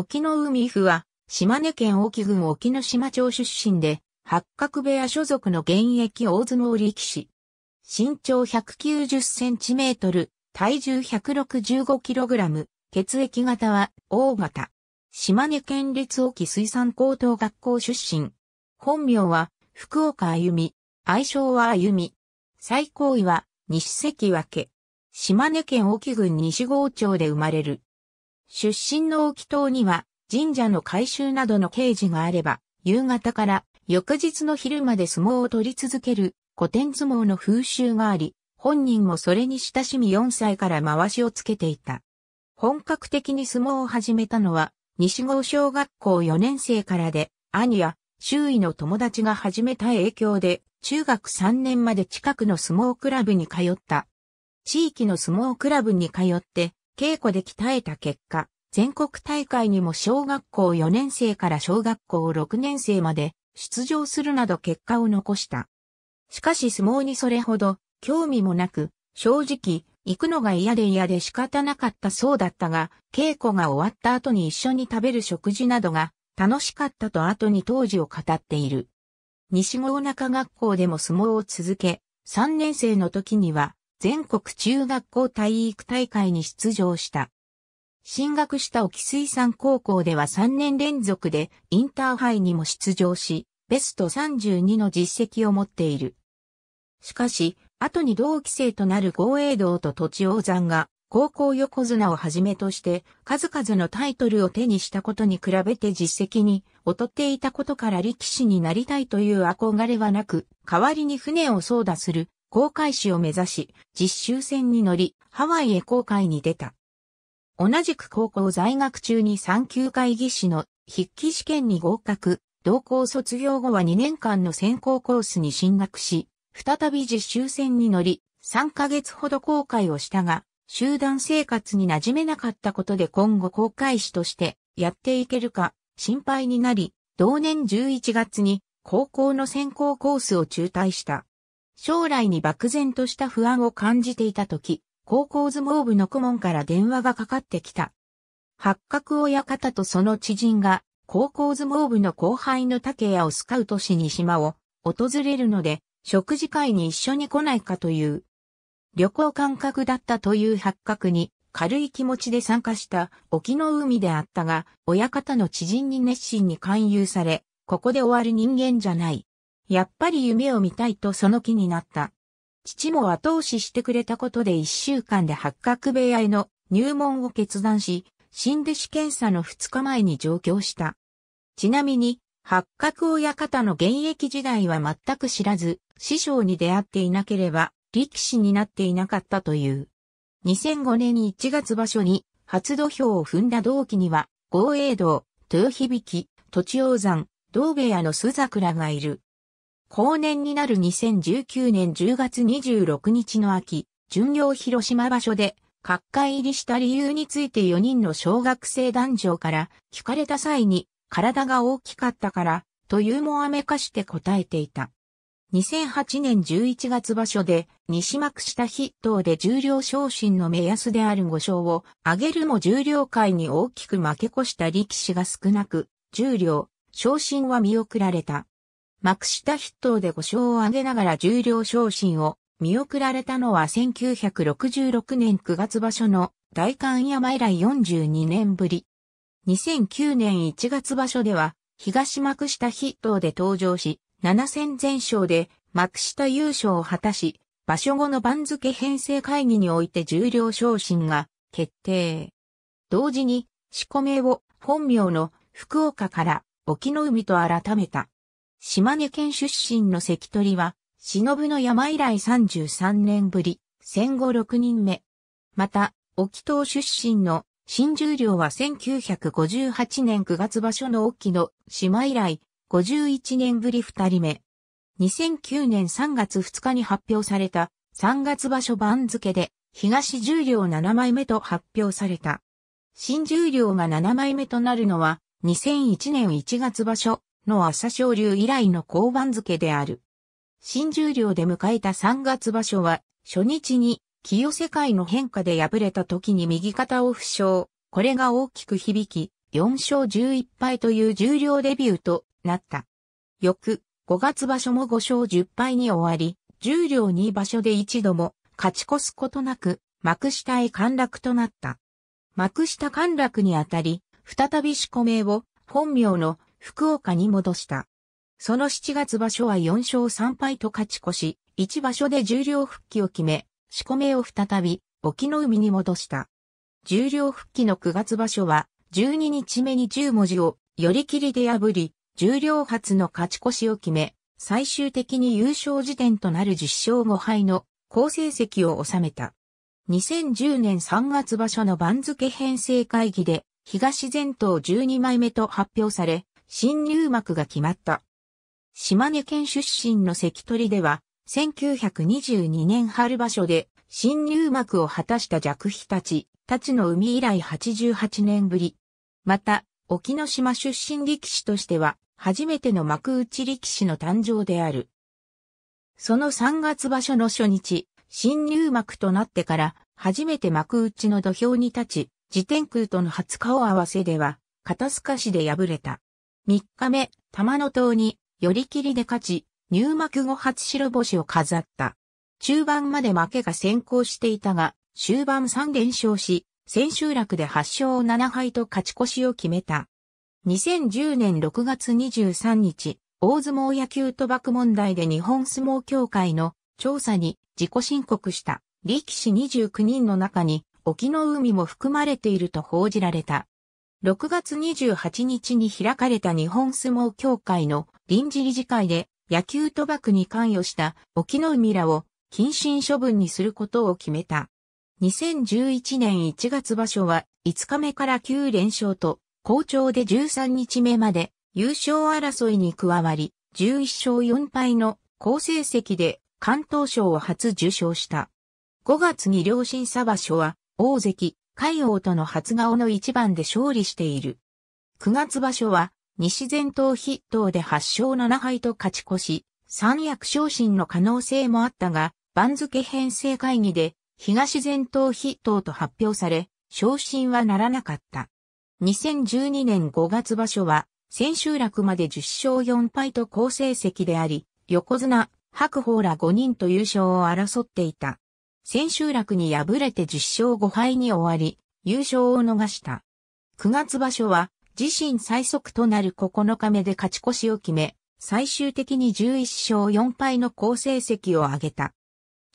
沖野海夫は、島根県沖郡沖野島町出身で、八角部屋所属の現役大相撲力士。身長190センチメートル、体重165キログラム、血液型は O 型。島根県立沖水産高等学校出身。本名は福岡あゆみ。愛称はあゆみ。最高位は西関脇。島根県沖郡西郷町で生まれる。出身の沖島には神社の改修などの刑事があれば、夕方から翌日の昼まで相撲を取り続ける古典相撲の風習があり、本人もそれに親しみ4歳から回しをつけていた。本格的に相撲を始めたのは、西郷小学校4年生からで、兄や周囲の友達が始めた影響で、中学3年まで近くの相撲クラブに通った。地域の相撲クラブに通って、稽古で鍛えた結果、全国大会にも小学校4年生から小学校6年生まで出場するなど結果を残した。しかし相撲にそれほど興味もなく、正直、行くのが嫌で嫌で仕方なかったそうだったが、稽古が終わった後に一緒に食べる食事などが楽しかったと後に当時を語っている。西郷中学校でも相撲を続け、3年生の時には全国中学校体育大会に出場した。進学した沖水産高校では3年連続でインターハイにも出場し、ベスト32の実績を持っている。しかし、後に同期生となる豪栄道と土地王山が、高校横綱をはじめとして、数々のタイトルを手にしたことに比べて実績に劣っていたことから力士になりたいという憧れはなく、代わりに船を操舵する航海士を目指し、実習船に乗り、ハワイへ航海に出た。同じく高校在学中に産級会議士の筆記試験に合格、同校卒業後は2年間の専攻コースに進学し、再び実習船に乗り、3ヶ月ほど航海をしたが、集団生活に馴染めなかったことで今後航海士としてやっていけるか心配になり、同年11月に高校の専攻コースを中退した。将来に漠然とした不安を感じていた時、高校相撲部の顧問から電話がかかってきた。八角親方とその知人が、高校相撲部の後輩の竹谷をスカウトしに島を訪れるので、食事会に一緒に来ないかという。旅行感覚だったという八角に、軽い気持ちで参加した沖の海であったが、親方の知人に熱心に勧誘され、ここで終わる人間じゃない。やっぱり夢を見たいとその気になった。父も後押ししてくれたことで一週間で八角部屋への入門を決断し、新弟子検査の二日前に上京した。ちなみに、八角親方の現役時代は全く知らず、師匠に出会っていなければ、力士になっていなかったという。2005年1月場所に、初土俵を踏んだ同期には、豪栄道、豊響、土地王山、道部屋の須桜がいる。後年になる2019年10月26日の秋、巡業広島場所で、各界入りした理由について4人の小学生男女から聞かれた際に、体が大きかったから、というもあめかして答えていた。2008年11月場所で、西幕下筆頭で重量昇進の目安である5勝を上げるも重量界に大きく負け越した力士が少なく、重量、昇進は見送られた。幕下筆頭で5勝を挙げながら重量昇進を見送られたのは1966年9月場所の大観山以来42年ぶり。2009年1月場所では東幕下筆頭で登場し、7戦全勝で幕下優勝を果たし、場所後の番付編成会議において重量昇進が決定。同時に、仕込めを本名の福岡から沖の海と改めた。島根県出身の関取は、忍の山以来33年ぶり、戦後6人目。また、沖東出身の新十両は1958年9月場所の沖の島以来、51年ぶり2人目。2009年3月2日に発表された3月場所番付で東十両7枚目と発表された。新十両が7枚目となるのは2001年1月場所の朝青龍以来の交番付である。新十両で迎えた3月場所は、初日に、清世界の変化で敗れた時に右肩を負傷、これが大きく響き、4勝11敗という重量デビューとなった。翌、5月場所も5勝10敗に終わり、十両2場所で一度も勝ち越すことなく、幕下へ陥落となった。幕下陥落にあたり、再び四込名を本名の福岡に戻した。その7月場所は4勝3敗と勝ち越し、1場所で重量復帰を決め、四込めを再び、沖の海に戻した。重量復帰の9月場所は、12日目に10文字を、寄り切りで破り、重量初の勝ち越しを決め、最終的に優勝時点となる10勝5敗の好成績を収めた。2010年3月場所の番付編成会議で、東前頭12枚目と発表され、新入幕が決まった。島根県出身の関取では、1922年春場所で新入幕を果たした弱飛たち、たちの海以来88年ぶり。また、沖ノ島出身力士としては、初めての幕内力士の誕生である。その3月場所の初日、新入幕となってから、初めて幕内の土俵に立ち、自天空との初顔合わせでは、肩透かしで敗れた。3日目、玉野塔に、寄り切りで勝ち、入幕後初白星を飾った。中盤まで負けが先行していたが、終盤3連勝し、千秋楽で8勝7敗と勝ち越しを決めた。2010年6月23日、大相撲野球賭博問題で日本相撲協会の調査に自己申告した力士29人の中に、沖の海も含まれていると報じられた。6月28日に開かれた日本相撲協会の臨時理事会で野球賭博に関与した沖岐の海らを謹慎処分にすることを決めた。2011年1月場所は5日目から9連勝と、好調で13日目まで優勝争いに加わり、11勝4敗の好成績で関東賞を初受賞した。5月に両審査場所は大関、海王との初顔の一番で勝利している。9月場所は、西前頭筆頭で8勝7敗と勝ち越し、三役昇進の可能性もあったが、番付編成会議で、東前頭筆頭と発表され、昇進はならなかった。2012年5月場所は、千秋楽まで10勝4敗と好成績であり、横綱、白鵬ら5人と優勝を争っていた。千秋楽に敗れて10勝5敗に終わり、優勝を逃した。9月場所は、自身最速となる9日目で勝ち越しを決め、最終的に11勝4敗の好成績を挙げた。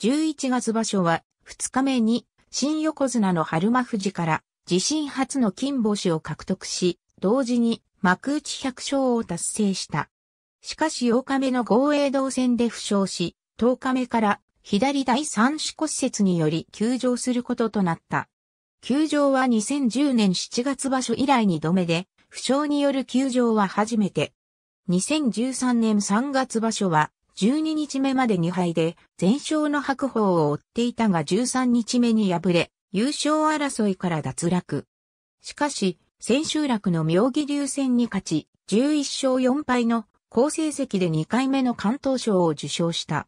11月場所は、2日目に、新横綱の春馬富士から、自身初の金星を獲得し、同時に、幕内百勝を達成した。しかし8日目の豪栄道戦で負傷し、10日目から左第三種骨折により休場することとなった。休場は2010年7月場所以来に止めで、負傷による休場は初めて。2013年3月場所は、12日目まで2敗で、全勝の白鵬を追っていたが13日目に敗れ、優勝争いから脱落。しかし、千秋楽の妙義流戦に勝ち、11勝4敗の好成績で2回目の関東賞を受賞した。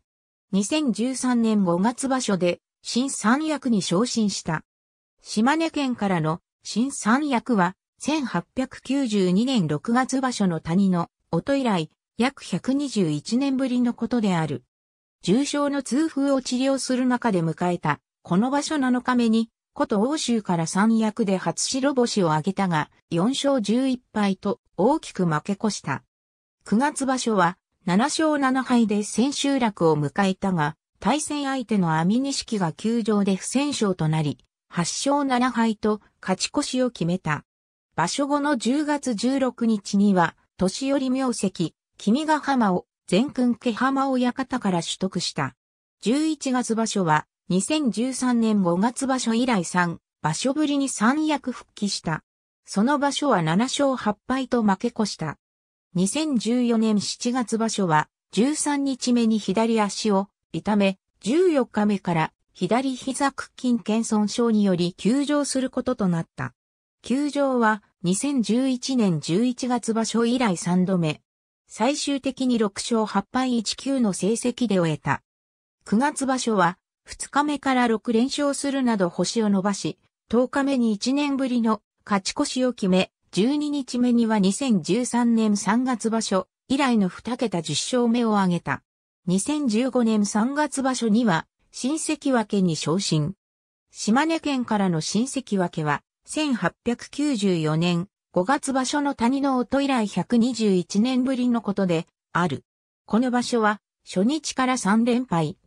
2013年5月場所で新三役に昇進した。島根県からの新三役は1892年6月場所の谷の音以来約121年ぶりのことである。重症の痛風を治療する中で迎えたこの場所7日目に古都欧州から三役で初白星を挙げたが4勝11敗と大きく負け越した。9月場所は7勝7敗で千秋楽を迎えたが、対戦相手の網錦が球場で不戦勝となり、8勝7敗と勝ち越しを決めた。場所後の10月16日には、年寄り名跡、君ヶ浜を全君家浜親方から取得した。11月場所は、2013年5月場所以来3、場所ぶりに三役復帰した。その場所は7勝8敗と負け越した。2014年7月場所は、13日目に左足を痛め、14日目から左膝屈筋腱損傷により休場することとなった。休場は2011年11月場所以来3度目。最終的に6勝8敗19の成績で終えた。9月場所は2日目から6連勝するなど星を伸ばし、10日目に1年ぶりの勝ち越しを決め、12日目には2013年3月場所以来の2桁10勝目を挙げた。2015年3月場所には新関脇に昇進。島根県からの新関脇は1894年5月場所の谷の音以来121年ぶりのことである。この場所は初日から3連敗。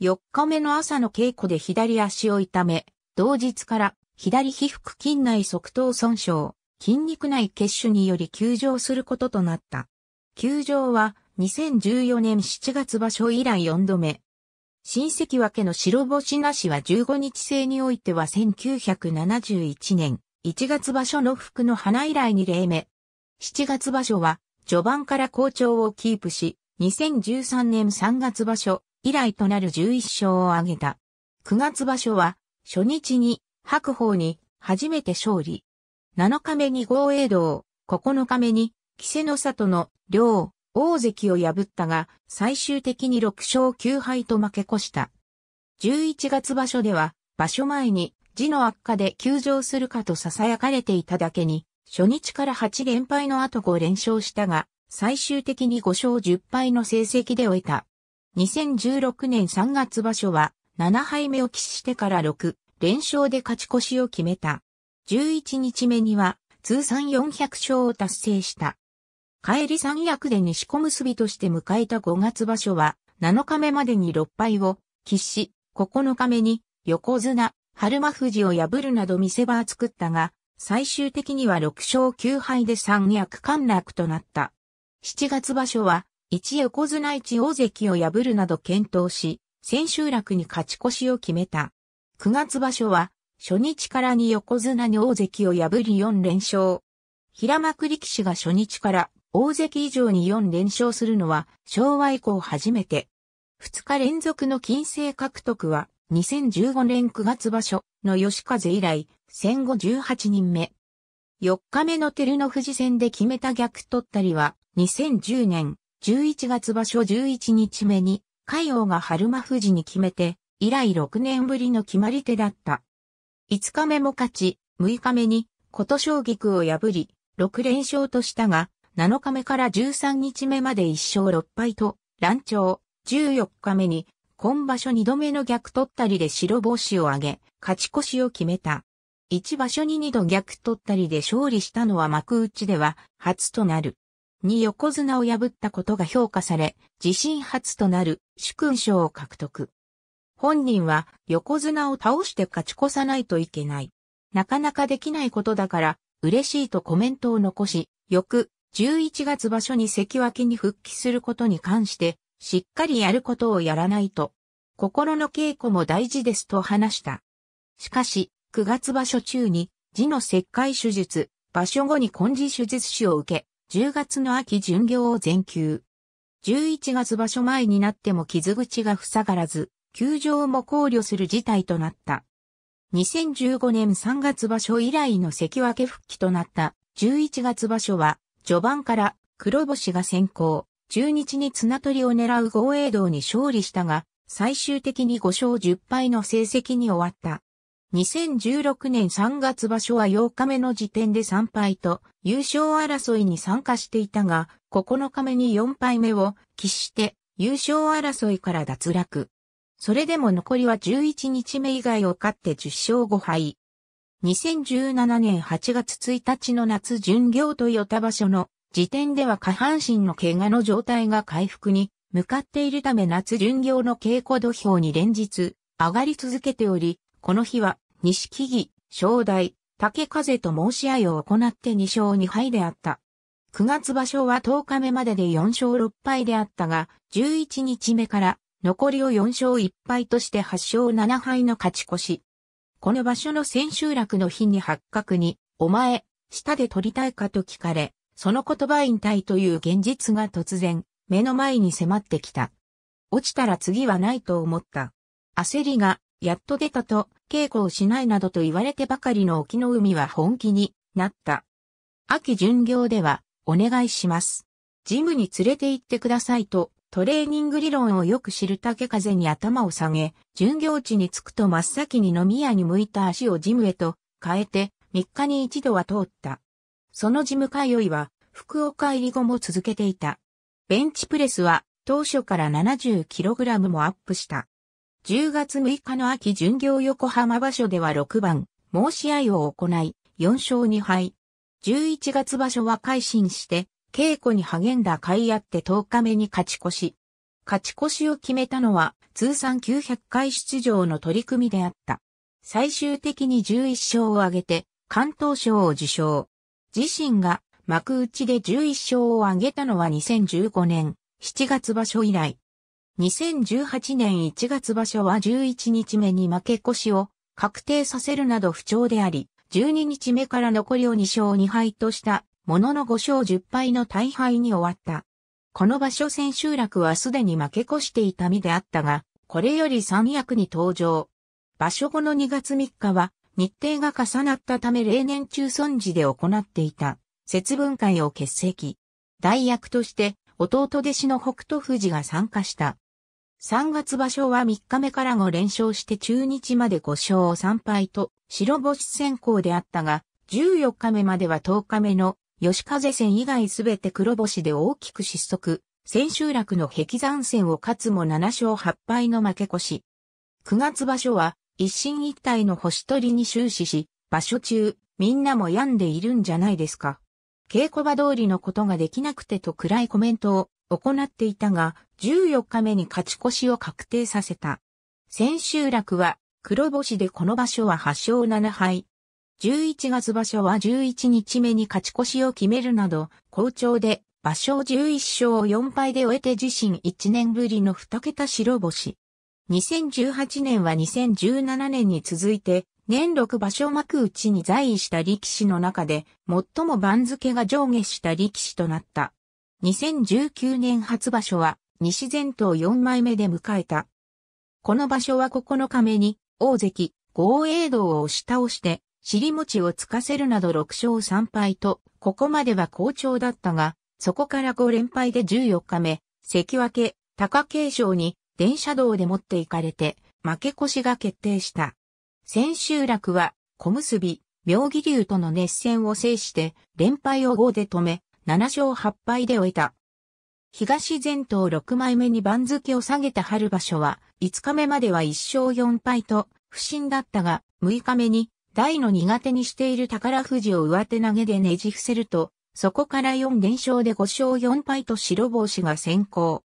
4日目の朝の稽古で左足を痛め、同日から左皮膚筋内側頭損傷、筋肉内血腫により休場することとなった。休場は2014年7月場所以来4度目。新関けの白星なしは15日制においては1971年1月場所の服の花以来に例目。7月場所は序盤から好調をキープし、2013年3月場所以来となる11勝を挙げた。9月場所は初日に白鵬に初めて勝利。7日目に豪栄道、9日目に、稀勢の里の、両、大関を破ったが、最終的に6勝9敗と負け越した。11月場所では、場所前に、字の悪化で休場するかと囁かれていただけに、初日から8連敗の後5連勝したが、最終的に5勝10敗の成績で終えた。2016年3月場所は、7敗目を喫してから6連勝で勝ち越しを決めた。11日目には通算400勝を達成した。帰り三役で西小結として迎えた5月場所は、7日目までに6敗を喫し、9日目に横綱、春馬富士を破るなど見せ場を作ったが、最終的には6勝9敗で三役陥落となった。7月場所は、一横綱一大関を破るなど検討し、千秋楽に勝ち越しを決めた。9月場所は、初日からに横綱に大関を破り4連勝。平幕力士が初日から大関以上に4連勝するのは昭和以降初めて。2日連続の金星獲得は2015年9月場所の吉風以来戦後18人目。4日目の照ノ富士戦で決めた逆取ったりは2010年11月場所11日目に海王が春馬富士に決めて以来6年ぶりの決まり手だった。5日目も勝ち、6日目に琴将菊区を破り、6連勝としたが、7日目から13日目まで1勝6敗と、乱調、14日目に、今場所2度目の逆取ったりで白星を挙げ、勝ち越しを決めた。1場所に2度逆取ったりで勝利したのは幕内では初となる。2横綱を破ったことが評価され、自身初となる主勲賞を獲得。本人は横綱を倒して勝ち越さないといけない。なかなかできないことだから嬉しいとコメントを残し、翌11月場所に関脇に復帰することに関して、しっかりやることをやらないと、心の稽古も大事ですと話した。しかし、9月場所中に、字の切開手術、場所後に根治手術師を受け、10月の秋巡業を全休。11月場所前になっても傷口が塞がらず、休場も考慮する事態となった。2015年3月場所以来の関脇復帰となった11月場所は序盤から黒星が先行、中日に綱取りを狙う豪栄道に勝利したが、最終的に5勝10敗の成績に終わった。2016年3月場所は8日目の時点で3敗と優勝争いに参加していたが、9日目に4敗目を喫して優勝争いから脱落。それでも残りは11日目以外を勝って10勝5敗。2017年8月1日の夏巡業と与田場所の時点では下半身の怪我の状態が回復に向かっているため夏巡業の稽古土俵に連日上がり続けており、この日は木木、正代、竹風と申し合いを行って2勝2敗であった。9月場所は10日目までで4勝6敗であったが、11日目から残りを4勝1敗として8勝7敗の勝ち越し。この場所の千秋楽の日に八角に、お前、舌で取りたいかと聞かれ、その言葉引退という現実が突然、目の前に迫ってきた。落ちたら次はないと思った。焦りが、やっと出たと、稽古をしないなどと言われてばかりの沖の海は本気になった。秋巡業では、お願いします。ジムに連れて行ってくださいと、トレーニング理論をよく知る竹風に頭を下げ、巡業地に着くと真っ先に飲み屋に向いた足をジムへと変えて、3日に一度は通った。そのジム通いは、福岡入り後も続けていた。ベンチプレスは、当初から 70kg もアップした。10月6日の秋巡業横浜場所では6番、申し合いを行い、4勝2敗。11月場所は改心して、稽古に励んだ甲斐あって10日目に勝ち越し。勝ち越しを決めたのは通算900回出場の取り組みであった。最終的に11勝を挙げて関東賞を受賞。自身が幕内で11勝を挙げたのは2015年7月場所以来。2018年1月場所は11日目に負け越しを確定させるなど不調であり、12日目から残りを2勝2敗としたものの5勝10敗の大敗に終わった。この場所千秋楽はすでに負け越していた身であったが、これより三役に登場。場所後の2月3日は、日程が重なったため例年中村寺で行っていた、節分会を欠席。代役として、弟弟子の北斗富士が参加した。3月場所は3日目から5連勝して中日まで5勝3敗と白星先行であったが、14日目までは10日目の吉風戦以外すべて黒星で大きく失速、千秋楽の壁山戦を勝つも7勝8敗の負け越し。9月場所は、一進一退の星取りに終始し、場所中、みんなも病んでいるんじゃないですか。稽古場通りのことができなくてと暗いコメントを行っていたが、14日目に勝ち越しを確定させた。千秋楽は、黒星でこの場所は8勝7敗。11月場所は11日目に勝ち越しを決めるなど、好調で、場所を11勝4敗で終えて自身1年ぶりの2桁白星。2018年は2017年に続いて、年6場所幕内に在位した力士の中で、最も番付が上下した力士となった。2019年初場所は、西前頭4枚目で迎えた。この場所は9日目に、大関、豪栄道を押し倒して、尻餅をつかせるなど6勝3敗と、ここまでは好調だったが、そこから5連敗で14日目、関脇、貴景勝に電車道で持っていかれて、負け越しが決定した。千秋楽は、小結、妙義龍との熱戦を制して、連敗を5で止め、7勝8敗で終えた。東前頭6枚目に番付を下げた春場所は、5日目までは1勝4敗と、不審だったが、6日目に大の苦手にしている宝富士を上手投げでねじ伏せると、そこから4連勝で5勝4敗と白星が先行。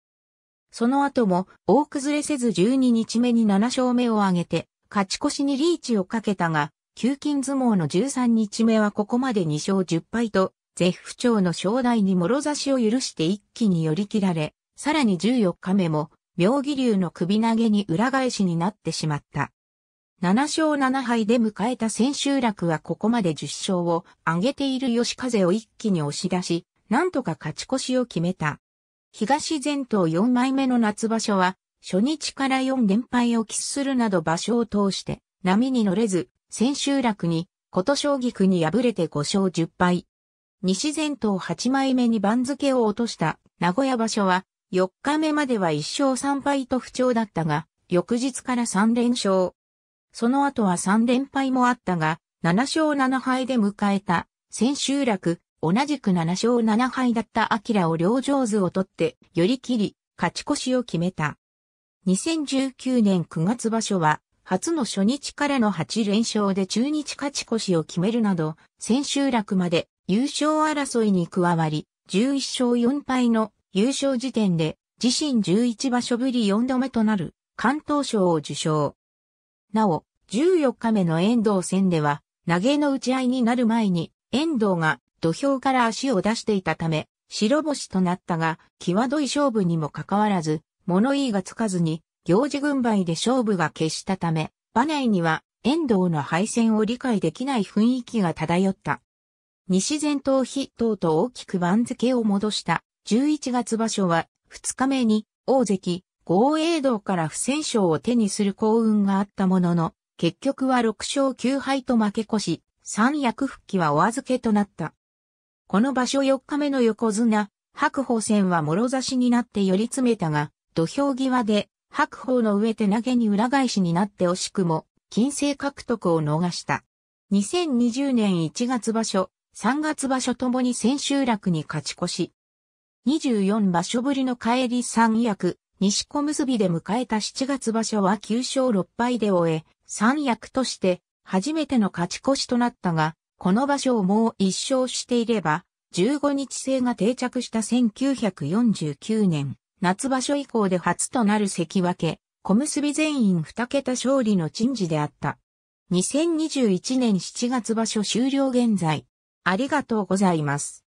その後も大崩れせず12日目に7勝目を挙げて、勝ち越しにリーチをかけたが、急金相撲の13日目はここまで2勝10敗と、絶不調の正代に諸差しを許して一気に寄り切られ、さらに14日目も、妙義龍の首投げに裏返しになってしまった。7勝7敗で迎えた千秋楽はここまで10勝を挙げている吉風を一気に押し出し、なんとか勝ち越しを決めた。東前頭4枚目の夏場所は、初日から4連敗を喫するなど場所を通して波に乗れず、千秋楽に、琴将菊に敗れて5勝10敗。西前頭8枚目に番付を落とした名古屋場所は、4日目までは1勝3敗と不調だったが、翌日から3連勝。その後は3連敗もあったが、7勝7敗で迎えた、千秋楽、同じく7勝7敗だったアキラを両上手を取って、寄り切り、勝ち越しを決めた。2019年9月場所は、初の初日からの8連勝で中日勝ち越しを決めるなど、千秋楽まで優勝争いに加わり、11勝4敗の優勝時点で自身11場所ぶり4度目となる関東賞を受賞。なお、14日目の遠藤戦では、投げの打ち合いになる前に、遠藤が土俵から足を出していたため、白星となったが、際どい勝負にもかかわらず、物言いがつかずに、行事軍配で勝負が決したため、場内には遠藤の敗戦を理解できない雰囲気が漂った。西前頭筆頭と大きく番付を戻した11月場所は2日目に大関、豪栄道から不戦勝を手にする幸運があったものの、結局は6勝9敗と負け越し、三役復帰はお預けとなった。この場所4日目の横綱、白鵬戦は諸差しになって寄り詰めたが、土俵際で白鵬の上手投げに裏返しになって惜しくも、金星獲得を逃した。2020年1月場所、3月場所ともに千秋楽に勝ち越し。24場所ぶりの帰り三役、西小結で迎えた7月場所は9勝6敗で終え、三役として初めての勝ち越しとなったが、この場所をもう一勝していれば、15日制が定着した1949年、夏場所以降で初となる関脇、小結全員二桁勝利の陳事であった。2021年7月場所終了現在、ありがとうございます。